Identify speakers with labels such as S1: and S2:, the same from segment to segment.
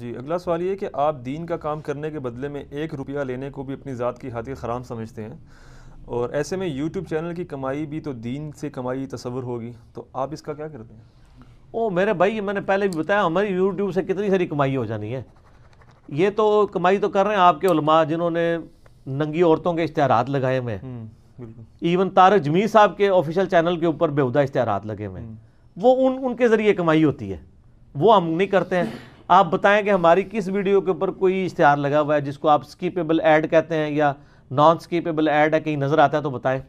S1: जी अगला सवाल ये कि आप दीन का काम करने के बदले में एक रुपया लेने को भी अपनी ज़ात की खातिर हराम समझते हैं और ऐसे में यूट्यूब चैनल की कमाई भी तो दीन से कमाई तस्वर होगी तो आप इसका क्या करते हैं ओ मेरे भाई मैंने पहले भी बताया हमारी यूट्यूब से कितनी सारी कमाई हो जानी है ये तो कमाई तो कर रहे हैं आपके उलमा जिन्होंने नंगी औरतों के इश्तहार लगाए हुए हैं इवन हम्म, तारक जमीर साहब के ऑफिशियल चैनल के ऊपर बेहुदा इश्तहार लगे हुए हैं हम्म। वो उन उनके ज़रिए कमाई होती है वो हम नहीं करते हैं आप बताएं कि हमारी किस वीडियो के ऊपर कोई इश्तहार लगा हुआ है जिसको आप स्कीपेबल ऐड कहते हैं या नॉन स्कीपेबल ऐड है कहीं नज़र आता है तो बताएं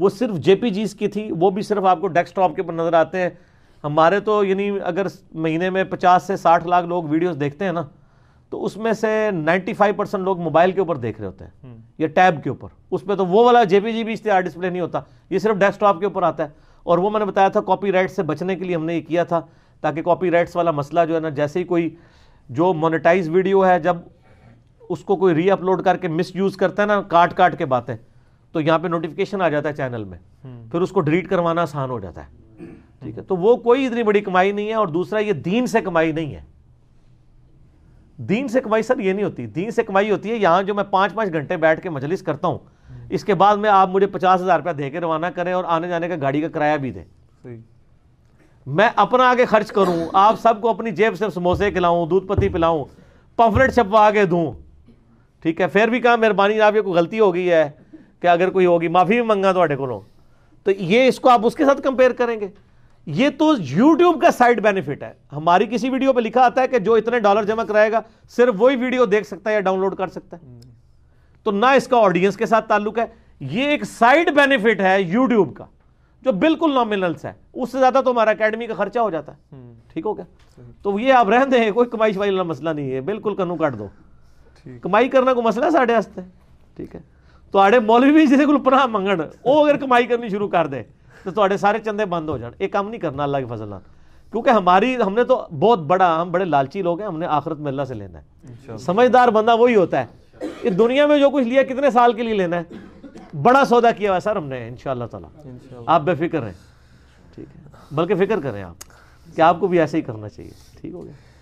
S1: वो सिर्फ जे की थी वो भी सिर्फ आपको डेस्कटॉप के ऊपर नज़र आते हैं हमारे तो यानी अगर महीने में पचास से साठ लाख लोग वीडियोज़ देखते हैं ना तो उसमें से 95 परसेंट लोग मोबाइल के ऊपर देख रहे होते हैं हम्म। या टैब के ऊपर उसमें तो वो वाला जी भी इश्तेहार डिस्प्ले नहीं होता ये सिर्फ डेस्कटॉप के ऊपर आता है और वो मैंने बताया था कॉपीराइट से बचने के लिए हमने ये किया था ताकि कॉपी वाला मसला जो है ना जैसे ही कोई जो मोनिटाइज वीडियो है जब उसको कोई री अपलोड करके यूज करता है ना काट काट के बातें तो यहाँ पे नोटिफिकेशन आ जाता है चैनल में हम्म। फिर उसको डिलीट करवाना आसान हो जाता है ठीक है तो वो कोई इतनी बड़ी कमाई नहीं है और दूसरा ये दीन से कमाई नहीं है दीन से कमाई सर ये नहीं होती दीन से कमाई होती है यहाँ जो मैं पांच पांच घंटे बैठ के मजलिस करता हूँ हम्म। इसके बाद में आप मुझे पचास हज़ार रुपया दे के रवाना करें और आने जाने का गाड़ी का किराया भी दें मैं अपना आगे खर्च करूं आप सबको अपनी जेब से समोसे खिलाऊं दूध पत्ती पिलाऊं पंफलेट छपवा आगे दूं ठीक है फिर भी कहा मेहरबानी आप ये कोई गलती हो गई है कि अगर कोई होगी माफ़ी भी मंगा थोड़े तो को तो ये इसको आप उसके साथ कंपेयर करेंगे ये तो यूट्यूब का साइड बेनिफिट है हमारी किसी वीडियो पर लिखा आता है कि जो इतने डॉलर जमा कराएगा सिर्फ वही वीडियो देख सकता है या डाउनलोड कर सकता है तो ना इसका ऑडियंस के साथ ताल्लुक है ये एक साइड बेनिफिट है यूट्यूब का जो बिल्कुल नॉमिनल्स है उससे ज्यादा तो हमारा अकेडमी का खर्चा हो जाता है हम्म। ठीक हो गया तो ये आप रहने दें कोई कमाई शमाई वाला मसला नहीं है बिल्कुल कनू काट दो कमाई करना को मसला साढ़े वास्ते ठीक है तो आड़े मौलवी भी जिसे को पनाह मंगण वो अगर कमाई करनी शुरू कर दे तो थोड़े सारे चंदे बंद हो जाए ये काम नहीं करना अल्लाह की फसल ना क्योंकि हमारी हमने तो बहुत बड़ा हम बड़े लालची लोग हैं हमने आखिरत में अल्लाह से लेना है समझदार बंदा वही होता है ये दुनिया में जो कुछ लिया कितने साल के लिए लेना है बड़ा सौदा किया हुआ सर हमने इन तला आप बेफिक्र हैं ठीक है बल्कि फ़िक्र करें आप कि आपको भी ऐसे ही करना चाहिए ठीक हो गया